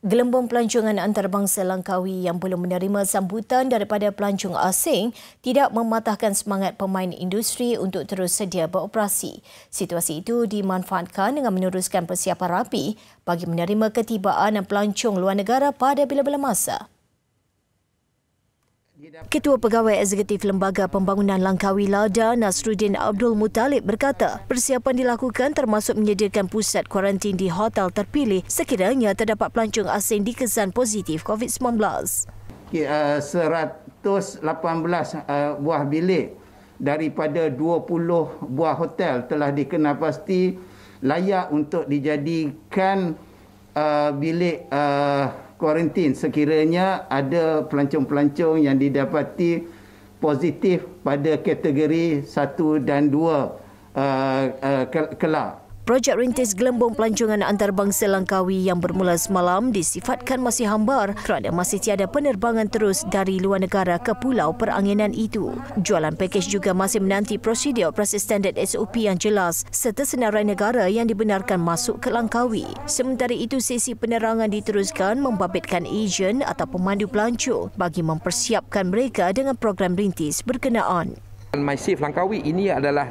Gelembung pelancongan antarabangsa Langkawi yang belum menerima sambutan daripada pelancong asing tidak mematahkan semangat pemain industri untuk terus sedia beroperasi. Situasi itu dimanfaatkan dengan meneruskan persiapan rapi bagi menerima ketibaan pelancong luar negara pada bila-bila masa. Ketua Pegawai Eksekutif Lembaga Pembangunan Langkawi Lada Nasruddin Abdul Mutalib berkata persiapan dilakukan termasuk menyediakan pusat kuarantin di hotel terpilih sekiranya terdapat pelancong asing dikesan positif COVID-19. 118 ya, eh, eh, buah bilik daripada 20 buah hotel telah dikenal pasti layak untuk dijadikan eh, bilik quarantine sekiranya ada pelancong-pelancong yang didapati positif pada kategori 1 dan 2 uh, uh, kelak. Projek rintis gelembung pelancongan antarabangsa Langkawi yang bermula semalam disifatkan masih hambar kerana masih tiada penerbangan terus dari luar negara ke pulau peranginan itu. Jualan pakej juga masih menanti prosedur operasi standard SOP yang jelas serta senarai negara yang dibenarkan masuk ke Langkawi. Sementara itu, sesi penerangan diteruskan membabitkan ejen atau pemandu pelancong bagi mempersiapkan mereka dengan program rintis berkenaan. MySaf Langkawi ini adalah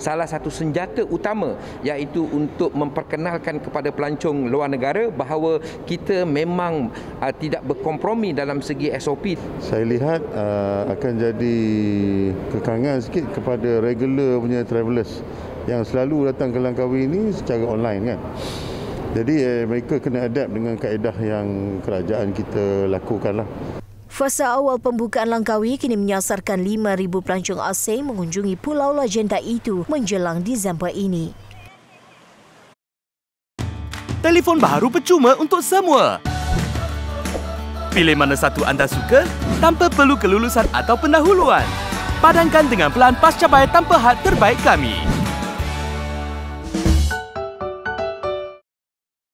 salah satu senjata utama iaitu untuk memperkenalkan kepada pelancong luar negara bahawa kita memang uh, tidak berkompromi dalam segi SOP. Saya lihat uh, akan jadi kekangan sikit kepada regular punya travellers yang selalu datang ke Langkawi ini secara online kan. Jadi eh, mereka kena adapt dengan kaedah yang kerajaan kita lakukanlah. Fasa awal pembukaan Langkawi kini menyasarkan 5,000 pelancong asing mengunjungi pulau legenda itu menjelang Disember ini. Telefon baru percuma untuk semua. Pilih mana satu anda suka tanpa perlu kelulusan atau pendahuluan. Padankan dengan pelan pasca bayar tanpa had terbaik kami.